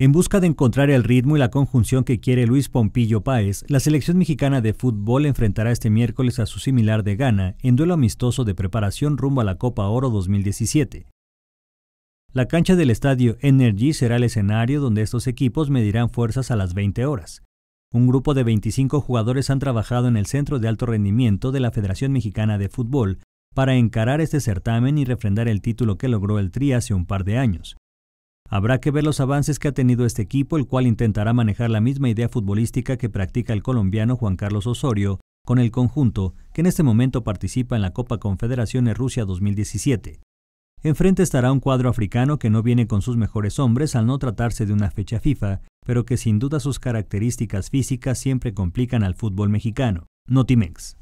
En busca de encontrar el ritmo y la conjunción que quiere Luis Pompillo Páez, la selección mexicana de fútbol enfrentará este miércoles a su similar de Ghana en duelo amistoso de preparación rumbo a la Copa Oro 2017. La cancha del estadio Energy será el escenario donde estos equipos medirán fuerzas a las 20 horas. Un grupo de 25 jugadores han trabajado en el Centro de Alto Rendimiento de la Federación Mexicana de Fútbol para encarar este certamen y refrendar el título que logró el TRI hace un par de años. Habrá que ver los avances que ha tenido este equipo, el cual intentará manejar la misma idea futbolística que practica el colombiano Juan Carlos Osorio con el conjunto, que en este momento participa en la Copa Confederaciones Rusia 2017. Enfrente estará un cuadro africano que no viene con sus mejores hombres al no tratarse de una fecha FIFA, pero que sin duda sus características físicas siempre complican al fútbol mexicano. Notimex.